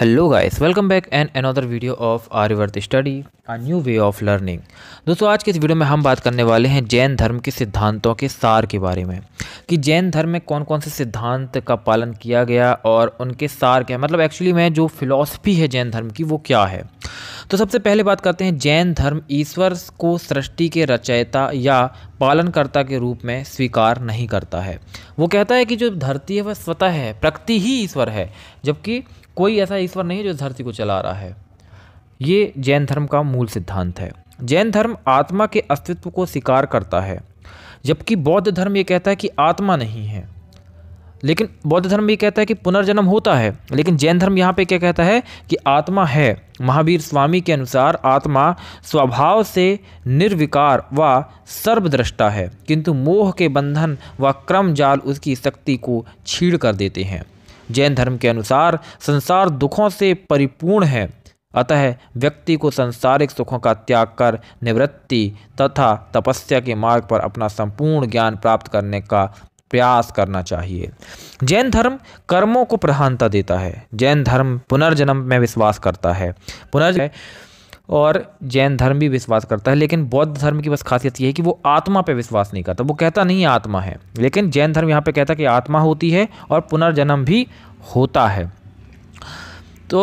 hello guys welcome back and another video of Aryavart study a new way of learning दोस्तों आज के इस video में हम बात करने वाले हैं जैन धर्म के सिद्धांतों के सार के बारे में कि जैन धर्म में कौन कौन से सिद्धांत का पालन किया गया और उनके सार क्या है मतलब एक्चुअली में जो फिलॉसफी है जैन धर्म की वो क्या है तो सबसे पहले बात करते हैं जैन धर्म ईश्वर को सृष्टि के रचयिता या पालनकर्ता के रूप में स्वीकार नहीं करता है वो कहता है कि जो धरती है वह स्वतः है प्रकृति ही ईश्वर है जबकि कोई ऐसा ईश्वर नहीं है जो धरती को चला रहा है ये जैन धर्म का मूल सिद्धांत है जैन धर्म आत्मा के अस्तित्व को स्वीकार करता है जबकि बौद्ध धर्म ये कहता है कि आत्मा नहीं है लेकिन बौद्ध धर्म भी कहता है कि पुनर्जन्म होता है लेकिन जैन धर्म यहाँ पे क्या कहता है कि आत्मा है महावीर स्वामी के अनुसार आत्मा स्वभाव से निर्विकार व सर्वद्रष्टा है किंतु मोह के बंधन व क्रम जाल उसकी शक्ति को छीड़ कर देते हैं जैन धर्म के अनुसार संसार दुखों से परिपूर्ण है अतः व्यक्ति को संसारिक सुखों का त्याग कर निवृत्ति तथा तपस्या के मार्ग पर अपना संपूर्ण ज्ञान प्राप्त करने का प्रयास करना चाहिए जैन धर्म कर्मों को प्रधानता देता है जैन धर्म पुनर्जन्म में विश्वास करता है पुनर्ज और जैन धर्म भी विश्वास करता है लेकिन बौद्ध धर्म की बस खासियत यह है कि वो आत्मा पे विश्वास नहीं करता वो कहता नहीं आत्मा है लेकिन जैन धर्म यहाँ पे कहता है कि आत्मा होती है और पुनर्जन्म भी होता है तो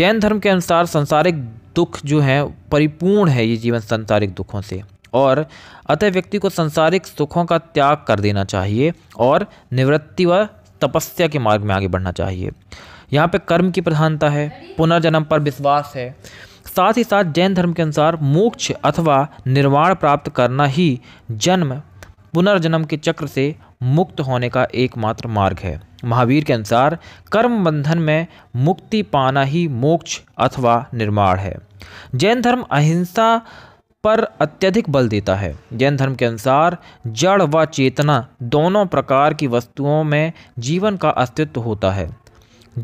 जैन धर्म के अनुसार संसारिक दुख जो है परिपूर्ण है ये जीवन संसारिक दुखों से और अतः व्यक्ति को संसारिक सुखों का त्याग कर देना चाहिए और निवृत्ति व तपस्या के मार्ग में आगे बढ़ना चाहिए यहाँ पे कर्म की प्रधानता है पुनर्जन्म पर विश्वास है साथ ही साथ जैन धर्म के अनुसार मोक्ष अथवा निर्वाण प्राप्त करना ही जन्म पुनर्जन्म के चक्र से मुक्त होने का एकमात्र मार्ग है महावीर के अनुसार कर्म बंधन में मुक्ति पाना ही मोक्ष अथवा निर्माण है जैन धर्म अहिंसा पर अत्यधिक बल देता है जैन धर्म के अनुसार जड़ व चेतना दोनों प्रकार की वस्तुओं में जीवन का अस्तित्व होता है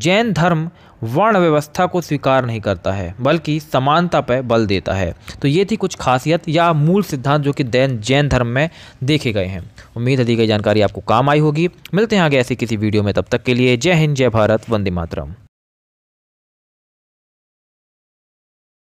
जैन धर्म वर्ण व्यवस्था को स्वीकार नहीं करता है बल्कि समानता पर बल देता है तो ये थी कुछ खासियत या मूल सिद्धांत जो कि दैन जैन धर्म में देखे गए हैं उम्मीद है दी गई जानकारी आपको काम आई होगी मिलते हैं आगे ऐसी किसी वीडियो में तब तक के लिए जय हिंद जय भारत वंदे मातरम